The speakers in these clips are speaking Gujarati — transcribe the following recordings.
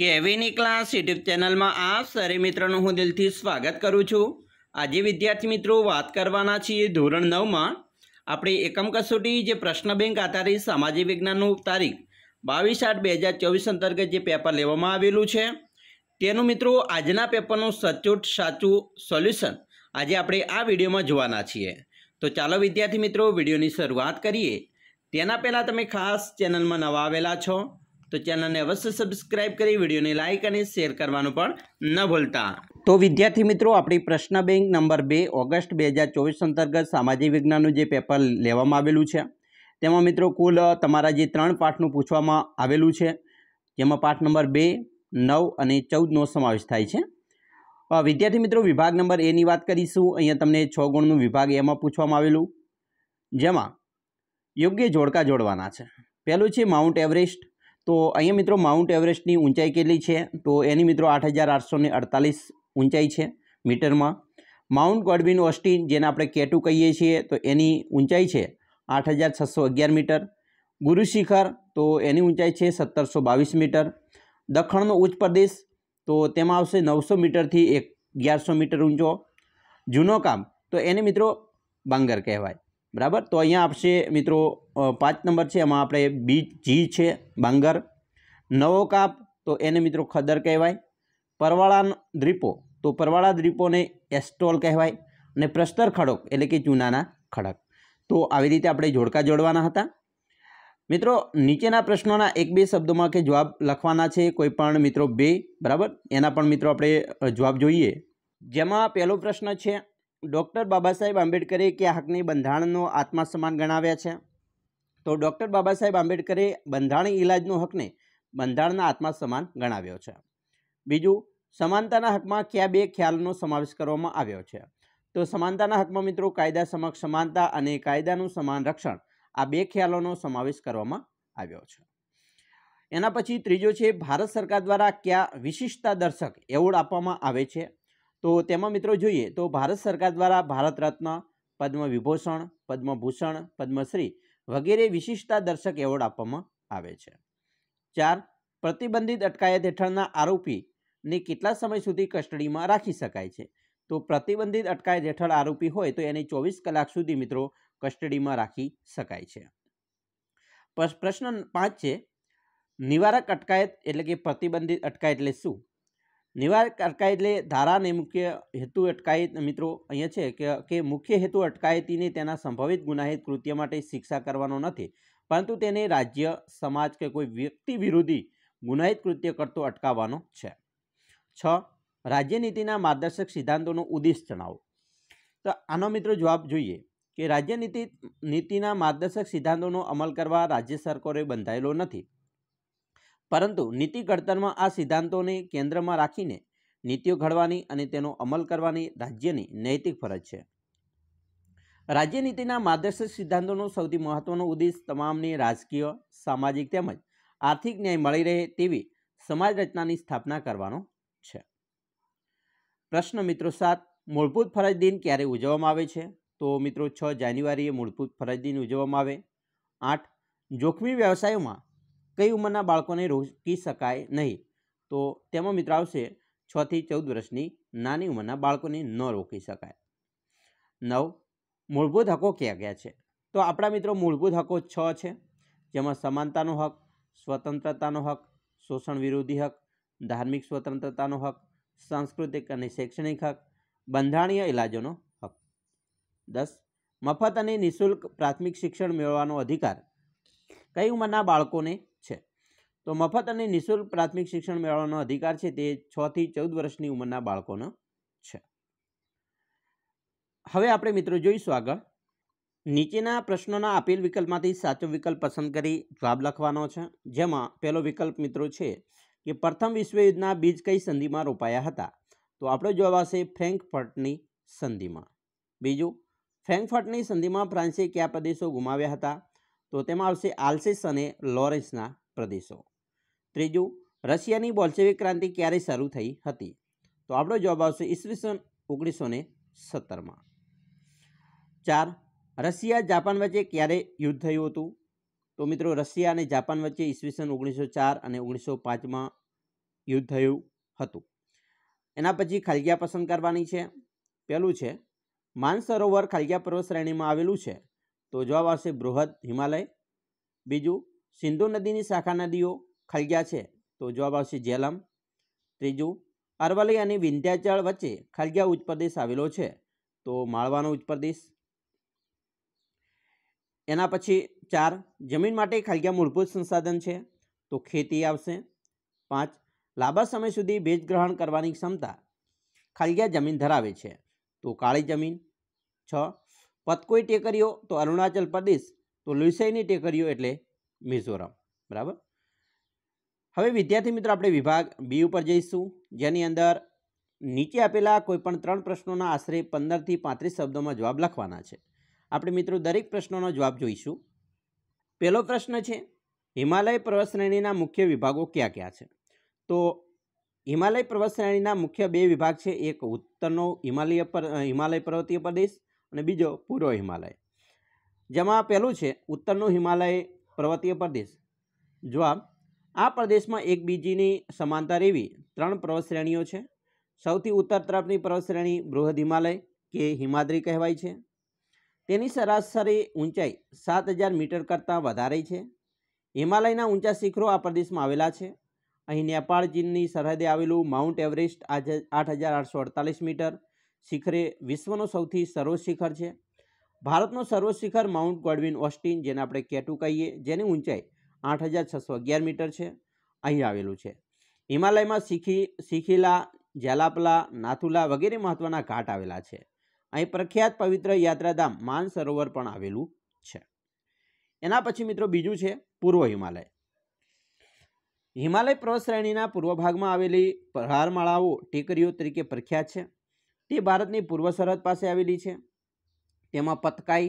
કેવીની ક્લાસ યુટ્યુબ ચેનલમાં આપ સરે મિત્રોનું હું દિલથી સ્વાગત કરું છું આજે વિદ્યાર્થી મિત્રો વાત કરવાના છીએ ધોરણ નવમાં આપણે એકમ કસોટી જે પ્રશ્ન બેંક આધારિત સામાજિક વિજ્ઞાનનું તારીખ બાવીસ આઠ બે હજાર ચોવીસ અંતર્ગત જે પેપર લેવામાં આવેલું છે તેનું મિત્રો આજના પેપરનું સચોટ સાચું સોલ્યુશન આજે આપણે આ વિડીયોમાં જોવાના છીએ તો ચાલો વિદ્યાર્થી મિત્રો વિડીયોની શરૂઆત કરીએ તેના પહેલાં તમે ખાસ ચેનલમાં નવા આવેલા છો તો ચેનલને અવશ્ય સબસ્ક્રાઇબ કરી વિડીયોને લાઇક અને શેર કરવાનું પણ ન ભૂલતા તો વિદ્યાર્થી મિત્રો આપણી પ્રશ્ન બેંક નંબર બે ઓગસ્ટ બે હજાર ચોવીસ અંતર્ગત સામાજિક વિજ્ઞાનનું જે પેપર લેવામાં આવેલું છે તેમાં મિત્રો કુલ તમારા જે ત્રણ પાઠનું પૂછવામાં આવેલું છે જેમાં પાઠ નંબર બે નવ અને ચૌદનો સમાવેશ થાય છે વિદ્યાર્થી મિત્રો વિભાગ નંબર એની વાત કરીશું અહીંયા તમને છ ગુણનું વિભાગ એમાં પૂછવામાં આવેલું જેમાં યોગ્ય જોડકા જોડવાના છે પહેલું છે માઉન્ટ એવરેસ્ટ તો અહીંયા મિત્રો માઉન્ટ એવરેસ્ટની ઊંચાઈ કેટલી છે તો એની મિત્રો આઠ હજાર આઠસો અડતાલીસ ઊંચાઈ છે મીટરમાં માઉન્ટ ગોડવિન ઓસ્ટિન જેને આપણે કેટુ કહીએ છીએ તો એની ઊંચાઈ છે આઠ હજાર છસો અગિયાર મીટર ગુરુ શિખર તો એની ઊંચાઈ છે સત્તરસો બાવીસ મીટર દખણનો ઉચ્ચ પ્રદેશ તો તેમાં આવશે નવસો મીટરથી અગિયારસો મીટર ઊંચો જૂનો કામ તો એને મિત્રો બાંગર કહેવાય બરાબર તો અહીંયા આપશે મિત્રો પાંચ નંબર છે એમાં આપણે બી જી છે બાંગર નવો કાપ તો એને મિત્રો ખદર કહેવાય પરવાળા દ્રીપો તો પરવાળા દ્રીપોને એસ્ટોલ કહેવાય અને પ્રસ્તર ખડક એટલે કે ચૂનાના ખડક તો આવી રીતે આપણે જોડકા જોડવાના હતા મિત્રો નીચેના પ્રશ્નોના એક બે શબ્દોમાં કે જવાબ લખવાના છે કોઈ પણ મિત્રો બે બરાબર એના પણ મિત્રો આપણે જવાબ જોઈએ જેમાં પહેલો પ્રશ્ન છે ડૉક્ટર બાબા સાહેબ આંબેડકરે ક્યાં હકની બંધારણનો આત્મા સમાન ગણાવ્યા છે તો ડૉક્ટર બાબા સાહેબ આંબેડકરે બંધારણી ઇલાજનો હકને બંધારણના આત્મા સમાન ગણાવ્યો છે બીજું સમાનતાના હકમાં કયા બે ખ્યાલનો સમાવેશ કરવામાં આવ્યો છે તો સમાનતાના હકમાં મિત્રો કાયદા સમક્ષ સમાનતા અને કાયદાનું સમાન રક્ષણ આ બે ખ્યાલોનો સમાવેશ કરવામાં આવ્યો છે એના પછી ત્રીજો છે ભારત સરકાર દ્વારા કયા વિશિષ્ટતા દર્શક એવોર્ડ આપવામાં આવે છે તો તેમાં મિત્રો જોઈએ તો ભારત સરકાર દ્વારા ભારત રત્ન પદ્મ વિભૂષણ પદ્મભૂષણ પદ્મશ્રી વગેરે વિશિષ્ટતા દર્શક એવોર્ડ આપવામાં આવે છે ચાર પ્રતિબંધિત અટકાયત હેઠળના આરોપીને કેટલા સમય સુધી કસ્ટડીમાં રાખી શકાય છે તો પ્રતિબંધિત અટકાયત હેઠળ આરોપી હોય તો એને ચોવીસ કલાક સુધી મિત્રો કસ્ટડીમાં રાખી શકાય છે પ્રશ્ન પાંચ છે નિવારક અટકાયત એટલે કે પ્રતિબંધિત અટકાયત એટલે શું નિવારક એટલે ધારાને મુખ્ય હેતુ અટકાયત મિત્રો અહીંયા છે કે કે મુખ્ય હેતુ અટકાયતીને તેના સંભવિત ગુનાહિત કૃત્ય માટે શિક્ષા કરવાનો નથી પરંતુ તેને રાજ્ય સમાજ કે કોઈ વ્યક્તિ વિરોધી ગુનાહિત કૃત્ય કરતો અટકાવવાનો છે છ રાજ્યનીતિના માર્ગદર્શક સિદ્ધાંતોનો ઉદ્દેશ જણાવો તો આનો મિત્રો જવાબ જોઈએ કે રાજ્યનીતિ નીતિના માર્ગદર્શક સિદ્ધાંતોનો અમલ કરવા રાજ્ય સરકારોએ બંધાયેલો નથી પરંતુ નીતિ ઘડતરમાં આ સિદ્ધાંતોને કેન્દ્રમાં રાખીને નીતિઓ ઘડવાની અને તેનો અમલ કરવાની રાજ્યની નૈતિક ફરજ છે રાજ્ય નીતિના માર્ગદર્શક સિદ્ધાંતોનો સૌથી મહત્વનો ઉદ્દેશ તમામને રાજકીય સામાજિક તેમજ આર્થિક ન્યાય મળી રહે તેવી સમાજ રચનાની સ્થાપના કરવાનો છે પ્રશ્ન મિત્રો સાત મૂળભૂત ફરજ દિન ક્યારે ઉજવવામાં આવે છે તો મિત્રો છ જાન્યુઆરીએ મૂળભૂત ફરજ દિન ઉજવવામાં આવે આઠ જોખમી વ્યવસાયોમાં કઈ ઉંમરના બાળકોને રોકી શકાય નહીં તો તેમાં મિત્રો આવશે છથી ચૌદ વર્ષની નાની ઉંમરના બાળકોને ન રોકી શકાય નવ મૂળભૂત હકો ક્યાં ક્યાં છે તો આપણા મિત્રો મૂળભૂત હકો છ છે જેમાં સમાનતાનો હક સ્વતંત્રતાનો હક શોષણ વિરોધી હક ધાર્મિક સ્વતંત્રતાનો હક સાંસ્કૃતિક અને શૈક્ષણિક હક બંધારણીય ઇલાજોનો હક દસ મફત અને નિઃશુલ્ક પ્રાથમિક શિક્ષણ મેળવવાનો અધિકાર કઈ ઉંમરના બાળકોને તો મફત અને નિઃશુલ્ક પ્રાથમિક શિક્ષણ મેળવવાનો અધિકાર છે તે છથી ચૌદ વર્ષની ઉંમરના બાળકોનો છે હવે આપણે મિત્રો જોઈશું આગળ નીચેના પ્રશ્નોના આપેલ વિકલ્પમાંથી સાચો વિકલ્પ પસંદ કરી જવાબ લખવાનો છે જેમાં પહેલો વિકલ્પ મિત્રો છે કે પ્રથમ વિશ્વયુદ્ધના બીજ કઈ સંધિમાં રોપાયા હતા તો આપણો જવાબ આવશે ફ્રેન્કફર્ટની સંધિમાં બીજું ફ્રેન્કફર્ટની સંધિમાં ફ્રાન્સે કયા પ્રદેશો ગુમાવ્યા હતા તો તેમાં આવશે આલ્સેસ અને લોરેન્સના પ્રદેશો ત્રીજું રશિયાની બોલ્શેવિક ક્રાંતિ ક્યારે શરૂ થઈ હતી તો આપણો જવાબ આવશે ઈસવીસન ઓગણીસો ને સત્તરમાં ચાર રશિયા જાપાન વચ્ચે ક્યારે યુદ્ધ થયું હતું તો મિત્રો રશિયા અને જાપાન વચ્ચે ઈસવીસન ઓગણીસો ચાર અને ઓગણીસો પાંચમાં યુદ્ધ થયું હતું એના પછી ખાલગ્યા પસંદ કરવાની છે પહેલું છે માનસરોવર ખાલગ્યા પર્વત શ્રેણીમાં આવેલું છે તો જવાબ આવશે બૃહદ હિમાલય બીજું સિંધુ નદીની શાખા નદીઓ ખળગ્યા છે તો જવાબ આવશે જેલમ ત્રીજું અરવલ્લી અને વિંધ્યાચળ વચ્ચે ખળગ્યા ઉચ્ચ પ્રદેશ આવેલો છે તો માળવાનો ઉચ્ચ પ્રદેશ એના પછી ચાર જમીન માટે ખળગ્યા મૂળભૂત સંસાધન છે તો ખેતી આવશે પાંચ લાંબા સમય સુધી ભેજ ગ્રહણ કરવાની ક્ષમતા ખળગ્યા જમીન ધરાવે છે તો કાળી જમીન છ પતકોઈ ટેકરીઓ તો અરુણાચલ પ્રદેશ તો લુસઈની ટેકરીઓ એટલે મિઝોરમ બરાબર હવે વિદ્યાર્થી મિત્રો આપણે વિભાગ બી ઉપર જઈશું જેની અંદર નીચે આપેલા કોઈપણ ત્રણ પ્રશ્નોના આશરે પંદરથી પાંત્રીસ શબ્દોમાં જવાબ લખવાના છે આપણે મિત્રો દરેક પ્રશ્નોનો જવાબ જોઈશું પહેલો પ્રશ્ન છે હિમાલય પર્વત શ્રેણીના મુખ્ય વિભાગો કયા ક્યાં છે તો હિમાલય પર્વત શ્રેણીના મુખ્ય બે વિભાગ છે એક ઉત્તરનો હિમાલય પર હિમાલય પર્વતીય પ્રદેશ અને બીજો પૂર્વ હિમાલય જેમાં પહેલું છે ઉત્તરનો હિમાલય પર્વતીય પ્રદેશ જવાબ આ પ્રદેશમાં એકબીજીની સમાનતા રહેવી ત્રણ પર્વત શ્રેણીઓ છે સૌથી ઉત્તર તરફની પર્વત બૃહદ હિમાલય કે હિમાદ્રી કહેવાય છે તેની સરાસરી ઊંચાઈ સાત હજાર મીટર કરતાં વધારે છે હિમાલયના ઊંચા શિખરો આ પ્રદેશમાં આવેલા છે અહીં નેપાળ ચીનની સરહદે આવેલું માઉન્ટ એવરેસ્ટ આજે આઠ હજાર આઠસો અડતાલીસ મીટર શિખરે વિશ્વનો સૌથી સર્વોચ્ચ શિખર છે ભારતનો સર્વોચ્ચ શિખર માઉન્ટ ગોડવિન ઓસ્ટિન જેને આપણે કેટુ કહીએ જેની ઊંચાઈ આઠ હજાર છસો અગિયાર મીટર છે અહીં આવેલું છે હિમાલયમાં શીખી શીખીલા જાલાપલા નાથુલા વગેરે મહત્ત્વના ઘાટ આવેલા છે અહીં પ્રખ્યાત પવિત્ર યાત્રાધામ માન સરોવર પણ આવેલું છે એના પછી મિત્રો બીજું છે પૂર્વ હિમાલય હિમાલય પર્વત શ્રેણીના પૂર્વ ભાગમાં આવેલી પ્રહારમાળાઓ ટેકરીઓ તરીકે પ્રખ્યાત છે તે ભારતની પૂર્વ સરહદ પાસે આવેલી છે તેમાં પતકાઈ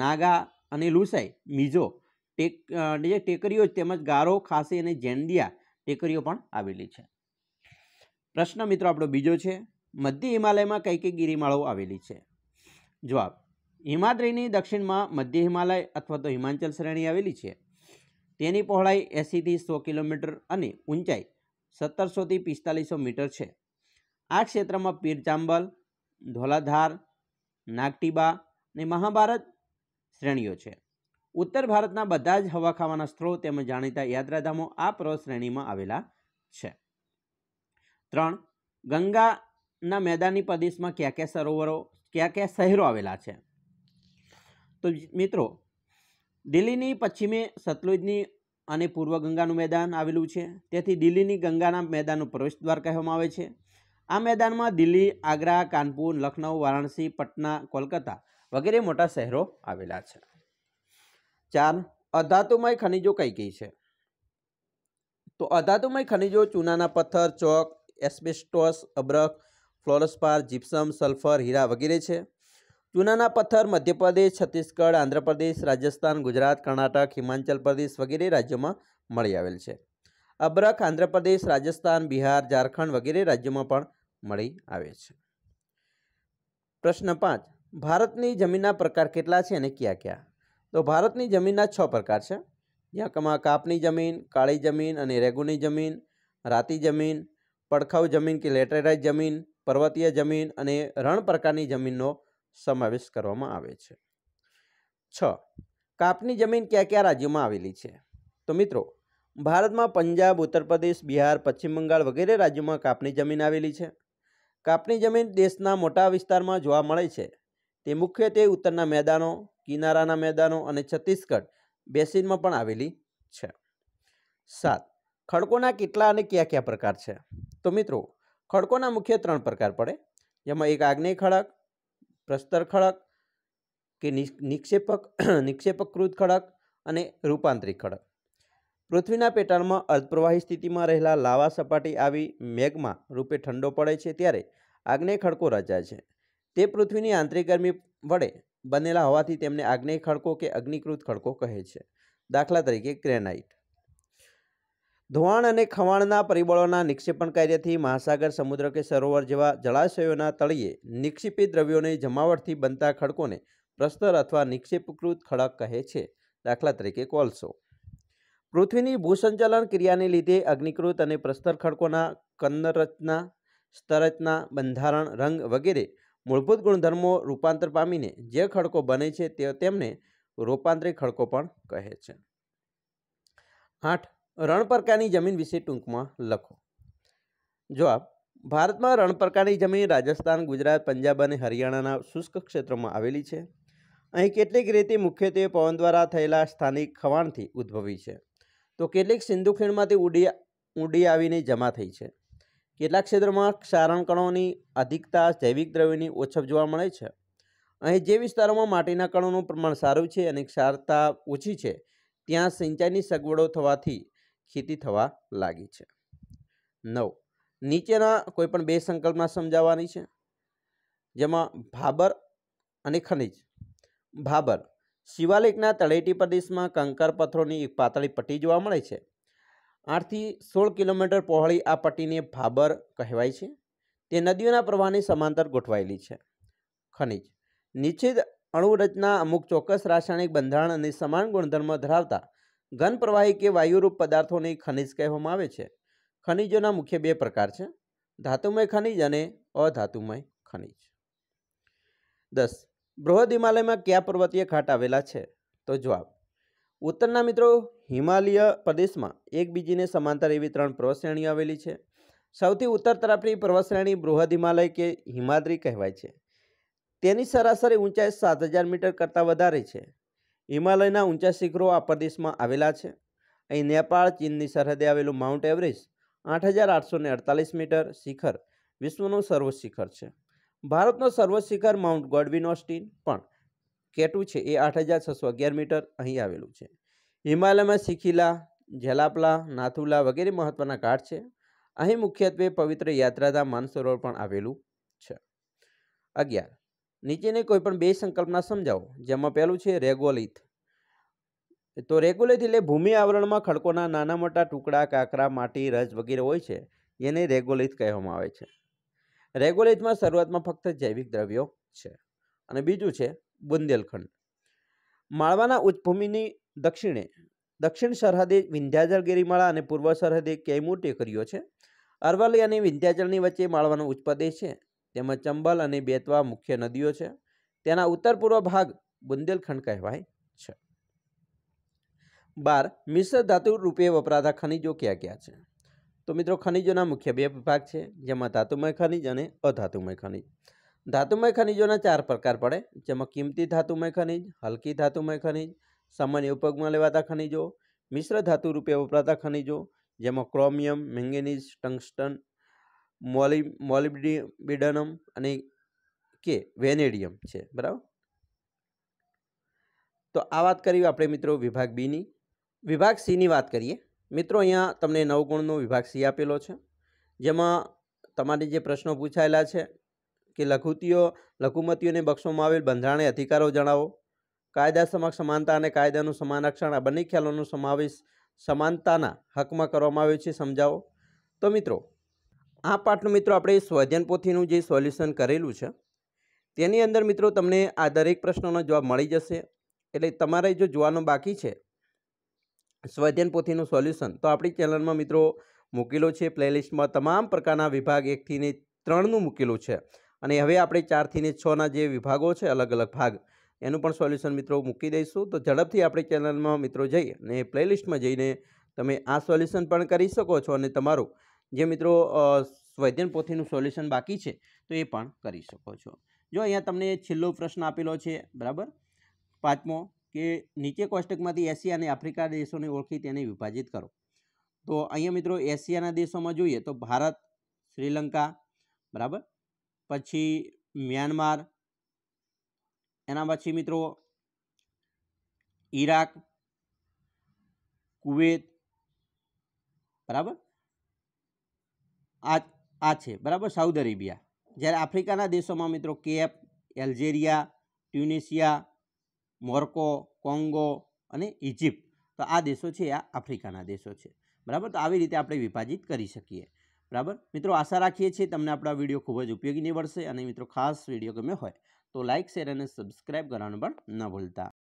નાગા અને લુસાઈ મિઝો ટેક જે ટેકરીઓ તેમજ ગારો ખાસી અને જેન્ડિયા ટેકરીઓ પણ આવેલી છે પ્રશ્ન મિત્રો આપણો બીજો છે મધ્ય હિમાલયમાં કઈ કઈ ગિરિમાળાઓ આવેલી છે જવાબ હિમાદ્રીની દક્ષિણમાં મધ્ય હિમાલય અથવા તો હિમાચલ શ્રેણી આવેલી છે તેની પહોળાઈ એંસીથી સો કિલોમીટર અને ઊંચાઈ સત્તરસોથી પિસ્તાલીસો મીટર છે આ ક્ષેત્રમાં પીરચાંબલ ધોલાધાર નાગટીબા અને મહાભારત શ્રેણીઓ છે ઉત્તર ભારતના બધા જ હવા ખાવાના સ્થળો તેમજ જાણીતા યાત્રાધામો આ પર્વત શ્રેણીમાં આવેલા છે ત્રણ ગંગાના મેદાની પ્રદેશમાં ક્યાં ક્યાં સરોવરો ક્યાં ક્યાં શહેરો આવેલા છે તો મિત્રો દિલ્હીની પશ્ચિમે સતલુજની અને પૂર્વ ગંગાનું મેદાન આવેલું છે તેથી દિલ્હીની ગંગાના મેદાનનું પ્રવેશ દ્વાર કહેવામાં આવે છે આ મેદાનમાં દિલ્હી આગ્રા કાનપુર લખનઉ વારાણસી પટના કોલકાતા વગેરે મોટા શહેરો આવેલા છે ચાર અધાતુમય ખનિજો કઈ કઈ છે તો અધાતુમય ખનિજો ચૂનાના પથ્થર ચોક એસ્બેસ્ટોસ અબ્રક ફ્લોરસ્પાર જીપ્સમ સલ્ફર હીરા વગેરે છે ચૂનાના પથ્થર મધ્યપ્રદેશ છત્તીસગઢ આંધ્રપ્રદેશ રાજસ્થાન ગુજરાત કર્ણાટક હિમાચલ પ્રદેશ વગેરે રાજ્યોમાં મળી આવેલ છે અબ્રક આંધ્રપ્રદેશ રાજસ્થાન બિહાર ઝારખંડ વગેરે રાજ્યોમાં પણ મળી આવે છે પ્રશ્ન પાંચ ભારતની જમીનના પ્રકાર કેટલા છે અને કયા કયા તો ભારતની જમીનના છ પ્રકાર છે જેમાં કાપની જમીન કાળી જમીન અને રેગુની જમીન રાતી જમીન પડખાઉ જમીન કે લેટેરાઇટ જમીન પર્વતીય જમીન અને રણ પ્રકારની જમીનનો સમાવેશ કરવામાં આવે છે છ કાપની જમીન કયા કયા રાજ્યોમાં આવેલી છે તો મિત્રો ભારતમાં પંજાબ ઉત્તર પ્રદેશ બિહાર પશ્ચિમ બંગાળ વગેરે રાજ્યોમાં કાપની જમીન આવેલી છે કાપની જમીન દેશના મોટા વિસ્તારમાં જોવા મળે છે તે મુખ્યત્વે ઉત્તરના મેદાનો કિનારાના મેદાનો અને છત્તીસગઢ બેસિનમાં પણ આવેલી છે સાત ખડકોના કેટલા અને કયા કયા પ્રકાર છે તો મિત્રો ખડકોના મુખ્ય ત્રણ પ્રકાર પડે જેમાં એક આગ્નેય ખડક પ્રસ્તર ખડક કે નિક્ષેપક નિક્ષેપકૃત ખડક અને રૂપાંતરિક ખડક પૃથ્વીના પેટાળમાં અર્ધપ્રવાહી સ્થિતિમાં રહેલા લાવા સપાટી આવી મેઘમાં રૂપે ઠંડો પડે છે ત્યારે આગ્નેય ખડકો રચાય છે તે પૃથ્વીની આંતરિક ગરમી વડે બનેલા હોવાથી તેમને આગ્નેય ખડકો કે અગ્નિકૃત ખડકો કહે છે દાખલા તરીકે ગ્રેનાઇટ ધોવાણ અને ખવાણના પરિબળોના નિક્ષેપણ કાર્યથી મહાસાગર સમુદ્ર કે સરોવર જેવા જળાશયોના તળિયે નિક્ષેપિત દ્રવ્યોની જમાવટથી બનતા ખડકોને પ્રસ્તર અથવા નિક્ષેપકૃત ખડક કહે છે દાખલા તરીકે કોલસો પૃથ્વીની ભૂસંચલન ક્રિયાને લીધે અગ્નિકૃત અને પ્રસ્તર ખડકોના કંદરચના સ્તરચના બંધારણ રંગ વગેરે મૂળભૂત ગુણધર્મો રૂપાંતર પામીને જે ખડકો બને છે તે તેમને રૂપાંતરી ખડકો પણ કહે છે આઠ રણપરકાની જમીન વિશે ટૂંકમાં લખો જવાબ ભારતમાં રણપરકાની જમીન રાજસ્થાન ગુજરાત પંજાબ અને હરિયાણાના શુષ્ક ક્ષેત્રોમાં આવેલી છે અહીં કેટલીક રીતે મુખ્યત્વે પવન દ્વારા થયેલા સ્થાનિક ખવાણથી ઉદ્ભવી છે તો કેટલીક સિંધુ ખીણમાંથી ઉડી ઉડી આવીને જમા થઈ છે કેટલાક ક્ષેત્રોમાં ક્ષારણ કણોની અધિકતા જૈવિક દ્રવ્યોની ઓછપ જોવા મળે છે અહીં જે વિસ્તારોમાં માટીના કણોનું પ્રમાણ સારું છે અને ક્ષારતા ઓછી છે ત્યાં સિંચાઈની સગવડો થવાથી ખેતી થવા લાગી છે નવ નીચેના કોઈપણ બે સંકલ્પના સમજાવવાની છે જેમાં ભાબર અને ખનિજ ભાબર શિવાલિકના તળેટી પ્રદેશમાં કંકર પથ્થરોની એક પાતળી પટ્ટી જોવા મળે છે આઠથી સોળ કિલોમીટર પહોળી આ પટ્ટીને ભાબર કહેવાય છે તે નદીઓના પ્રવાહની સમાંતર ગોઠવાયેલી છે ખનિજ નિશ્ચિત અણુરચના અમુક ચોક્કસ રાસાયણિક બંધારણ અને સમાન ગુણધર્મ ધરાવતા ઘન પ્રવાહી કે વાયુરૂપ પદાર્થોને ખનિજ કહેવામાં આવે છે ખનિજોના મુખ્ય બે પ્રકાર છે ધાતુમય ખનિજ અને અધાતુમય ખનિજ દસ બૃહદ હિમાલયમાં કયા પર્વતીય ઘાટ આવેલા છે તો જવાબ ઉત્તરના મિત્રો હિમાલય પ્રદેશમાં એકબીજીને સમાંતર એવી ત્રણ પર્વતશ્રેણીઓ આવેલી છે સૌથી ઉત્તર તરફની પર્વતશ્રેણી બૃહદ હિમાલય કે હિમાદ્રી કહેવાય છે તેની સરાસરી ઊંચાઈ સાત હજાર મીટર કરતાં વધારે છે હિમાલયના ઊંચા શિખરો આ પ્રદેશમાં આવેલા છે અહીં નેપાળ ચીનની સરહદે આવેલું માઉન્ટ એવરેસ્ટ આઠ હજાર આઠસો અડતાલીસ મીટર શિખર વિશ્વનું સર્વોચ્ચ શિખર છે ભારતનો સર્વોચ્ચ શિખર માઉન્ટ ગોડવિન ઓસ્ટિન પણ કેટુ છે એ આઠ હજાર છસો અગિયાર મીટર અહીં આવેલું છે હિમાલયમાં સિખીલા જેલાપલા નાથુલા વગેરે મહત્ત્વના ઘાટ છે અહીં મુખ્યત્વે પવિત્ર યાત્રાધામ માનસરોવર પણ આવેલું છે અગિયાર નીચેની કોઈ પણ બે સંકલ્પના સમજાવો જેમાં પહેલું છે રેગોલિથ તો રેગોલિથ એટલે ભૂમિ આવરણમાં ખડકોના નાના મોટા ટુકડા કાંકરા માટી રજ વગેરે હોય છે એને રેગોલિથ કહેવામાં આવે છે રેગોલિથમાં શરૂઆતમાં ફક્ત જૈવિક દ્રવ્યો છે અને બીજું છે બુંદેલખંડ માળવાના ઉચ્ચભૂમિની દક્ષિણે દક્ષિણ સરહદે વિંધ્યાચળ ગિરિમાળા અને પૂર્વ સરહદે કેમૂર ટેકરીઓ છે અરવલ્લી અને વિંધ્યાચળની વચ્ચે માળવાનો ઉચ્ચપ્રદેશ છે તેમાં ચંબલ અને બેતવા મુખ્ય નદીઓ છે તેના ઉત્તર પૂર્વ ભાગ બુંદેલખંડ કહેવાય છે બાર મિશ્ર ધાતુ રૂપે વપરાતા ખનિજો ક્યાં ક્યાં છે તો મિત્રો ખનિજોના મુખ્ય બે ભાગ છે જેમાં ધાતુમય ખનિજ અને અધાતુમય ખનિજ ધાતુમય ખનિજોના ચાર પ્રકાર પડે જેમાં કિંમતી ધાતુમય ખનિજ હલકી ધાતુમય ખનિજ સામાન્ય ઉપયોગમાં લેવાતા ખનિજો મિશ્ર ધાતુ રૂપે વપરાતા ખનિજો જેમાં ક્રોમિયમ મેંગેનીઝ ટંગસ્ટન મોલી મોલિબિડનમ અને કે વેનેડિયમ છે બરાબર તો આ વાત કરી આપણે મિત્રો વિભાગ બીની વિભાગ સીની વાત કરીએ મિત્રો અહીંયા તમને નવગુણનો વિભાગ સી આપેલો છે જેમાં તમારે જે પ્રશ્નો પૂછાયેલા છે કે લઘુતીઓ લઘુમતીઓને બક્ષવામાં આવેલ બંધારણીય અધિકારો જણાવો કાયદા સમક્ષ સમાનતા અને કાયદાનું સમાન રક્ષણ આ બંને ખ્યાલોનો સમાવેશ સમાનતાના હકમાં કરવામાં આવ્યો છે સમજાવો તો મિત્રો આ પાઠનું મિત્રો આપણે સ્વજન પોથીનું જે સોલ્યુશન કરેલું છે તેની અંદર મિત્રો તમને આ દરેક પ્રશ્નોનો જવાબ મળી જશે એટલે તમારે જો જોવાનું બાકી છે સ્વધ્યન પોથીનું સોલ્યુશન તો આપણી ચેનલમાં મિત્રો મૂકેલો છે પ્લેલિસ્ટમાં તમામ પ્રકારના વિભાગ એકથી ને ત્રણનું મૂકેલું છે અને હવે આપણે ચારથી ને છના જે વિભાગો છે અલગ અલગ ભાગ એનું પણ સોલ્યુશન મિત્રો મૂકી દઈશું તો ઝડપથી આપણે ચેનલમાં મિત્રો જઈ અને પ્લેલિસ્ટમાં જઈને તમે આ સોલ્યુશન પણ કરી શકો છો અને તમારું જે મિત્રો વૈદ્યન પોથીનું સોલ્યુશન બાકી છે તો એ પણ કરી શકો છો જો અહીંયા તમને છેલ્લો પ્રશ્ન આપેલો છે બરાબર પાંચમો કે નીચે કોષ્ટકમાંથી એશિયા અને આફ્રિકા દેશોને ઓળખી તેને વિભાજિત કરો તો અહીંયા મિત્રો એશિયાના દેશોમાં જોઈએ તો ભારત શ્રીલંકા બરાબર પછી મ્યાનમાર એના પછી મિત્રો ઈરાક કુવેત બરાબર આ આ છે બરાબર સાઉદ અરેબિયા જ્યારે આફ્રિકાના દેશોમાં મિત્રો Cape Algeria Tunisia Morocco Congo અને ઇજિપ્ત તો આ દેશો છે આ આફ્રિકાના દેશો છે બરાબર તો આવી રીતે આપણે વિભાજિત કરી શકીએ બરાબર મિત્રો આશા રાખીએ છીએ તમને આપણા વિડીયો ખૂબ જ ઉપયોગી નિવડશે અને મિત્રો ખાસ વિડીયો ગમ્યો હોય તો લાઇક શેર અને સબસ્ક્રાઈબ કરવાનું પણ ન ભૂલતા